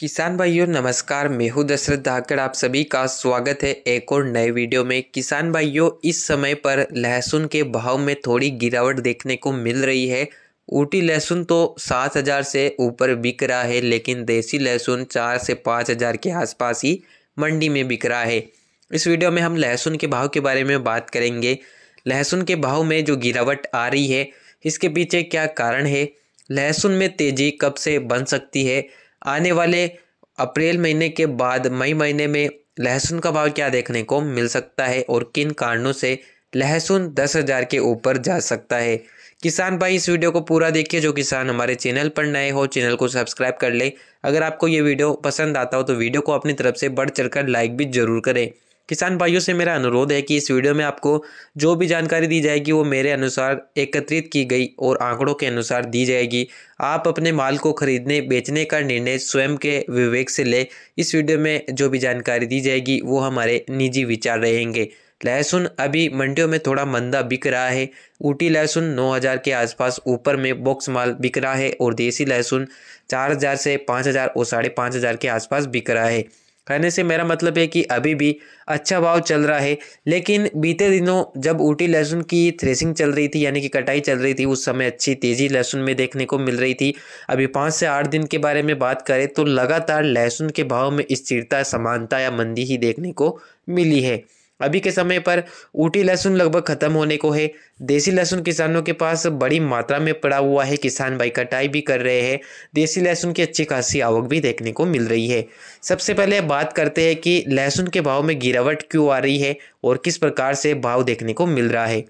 किसान भाइयों नमस्कार मैं हूं दशरथ धाकड़ आप सभी का स्वागत है एक और नए वीडियो में किसान भाइयों इस समय पर लहसुन के भाव में थोड़ी गिरावट देखने को मिल रही है ऊटी लहसुन तो सात हज़ार से ऊपर बिक रहा है लेकिन देसी लहसुन चार से पाँच हज़ार के आसपास ही मंडी में बिक रहा है इस वीडियो में हम लहसुन के भाव के बारे में बात करेंगे लहसुन के भाव में जो गिरावट आ रही है इसके पीछे क्या कारण है लहसुन में तेज़ी कब से बन सकती है आने वाले अप्रैल महीने के बाद मई महीने में लहसुन का भाव क्या देखने को मिल सकता है और किन कारणों से लहसुन दस हज़ार के ऊपर जा सकता है किसान भाई इस वीडियो को पूरा देखिए जो किसान हमारे चैनल पर नए हो चैनल को सब्सक्राइब कर ले अगर आपको ये वीडियो पसंद आता हो तो वीडियो को अपनी तरफ से बढ़ चढ़ कर लाइक भी जरूर करें किसान भाइयों से मेरा अनुरोध है कि इस वीडियो में आपको जो भी जानकारी दी जाएगी वो मेरे अनुसार एकत्रित की गई और आंकड़ों के अनुसार दी जाएगी आप अपने माल को खरीदने बेचने का निर्णय स्वयं के विवेक से ले इस वीडियो में जो भी जानकारी दी जाएगी वो हमारे निजी विचार रहेंगे लहसुन अभी मंडियों में थोड़ा मंदा बिक रहा है ऊटी लहसुन नौ के आसपास ऊपर में बॉक्स माल बिक रहा है और देसी लहसुन चार से पाँच और साढ़े पाँच हज़ार के आसपास बिक रहा है कहने से मेरा मतलब है कि अभी भी अच्छा भाव चल रहा है लेकिन बीते दिनों जब ऊटी लहसुन की थ्रेसिंग चल रही थी यानी कि कटाई चल रही थी उस समय अच्छी तेज़ी लहसुन में देखने को मिल रही थी अभी पाँच से आठ दिन के बारे में बात करें तो लगातार लहसुन के भाव में स्थिरता समानता या मंदी ही देखने को मिली है अभी के समय पर ऊटी लहसुन लगभग खत्म होने को है देसी लहसुन किसानों के पास बड़ी मात्रा में पड़ा हुआ है किसान भाई कटाई भी कर रहे हैं देसी लहसुन की अच्छी खासी आवक भी देखने को मिल रही है सबसे पहले बात करते हैं कि लहसुन के भाव में गिरावट क्यों आ रही है और किस प्रकार से भाव देखने को मिल रहा है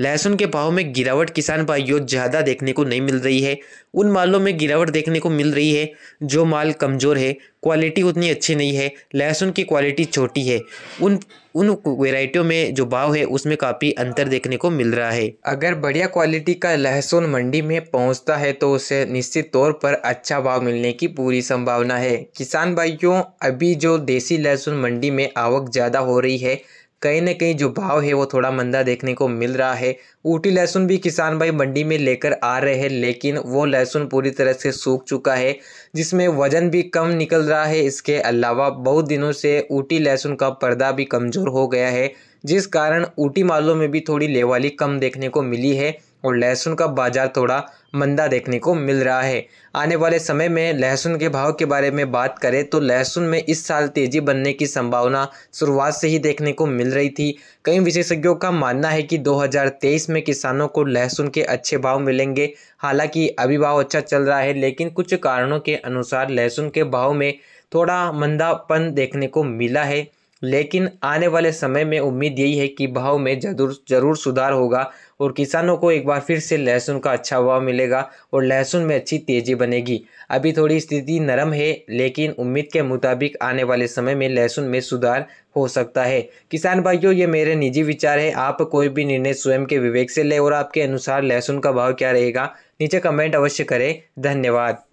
लहसुन के भाव में गिरावट किसान भाइयों ज़्यादा देखने को नहीं मिल रही है उन मालों में गिरावट देखने को मिल रही है जो माल कमज़ोर है क्वालिटी उतनी अच्छी नहीं है लहसुन की क्वालिटी छोटी है उन उन वेराइटियों में जो भाव है उसमें काफ़ी अंतर देखने को मिल रहा है अगर बढ़िया क्वालिटी का लहसुन मंडी में पहुँचता है तो उसे निश्चित तौर पर अच्छा भाव मिलने की पूरी संभावना है किसान भाइयों अभी जो देसी लहसुन मंडी में आवक ज़्यादा हो रही है कहीं ना कहीं जो भाव है वो थोड़ा मंदा देखने को मिल रहा है ऊटी लहसुन भी किसान भाई मंडी में लेकर आ रहे हैं लेकिन वो लहसुन पूरी तरह से सूख चुका है जिसमें वज़न भी कम निकल रहा है इसके अलावा बहुत दिनों से ऊटी लहसुन का पर्दा भी कमज़ोर हो गया है जिस कारण ऊटी मालों में भी थोड़ी लेवाली कम देखने को मिली है और लहसुन का बाज़ार थोड़ा मंदा देखने को मिल रहा है आने वाले समय में लहसुन के भाव के बारे में बात करें तो लहसुन में इस साल तेज़ी बनने की संभावना शुरुआत से ही देखने को मिल रही थी कई विशेषज्ञों का मानना है कि 2023 में किसानों को लहसुन के अच्छे भाव मिलेंगे हालांकि अभी भाव अच्छा चल रहा है लेकिन कुछ कारणों के अनुसार लहसुन के भाव में थोड़ा मंदापन देखने को मिला है लेकिन आने वाले समय में उम्मीद यही है कि भाव में जरूर जरूर सुधार होगा और किसानों को एक बार फिर से लहसुन का अच्छा भाव मिलेगा और लहसुन में अच्छी तेज़ी बनेगी अभी थोड़ी स्थिति नरम है लेकिन उम्मीद के मुताबिक आने वाले समय में लहसुन में सुधार हो सकता है किसान भाइयों ये मेरे निजी विचार है आप कोई भी निर्णय स्वयं के विवेक से लें और आपके अनुसार लहसुन का भाव क्या रहेगा नीचे कमेंट अवश्य करें धन्यवाद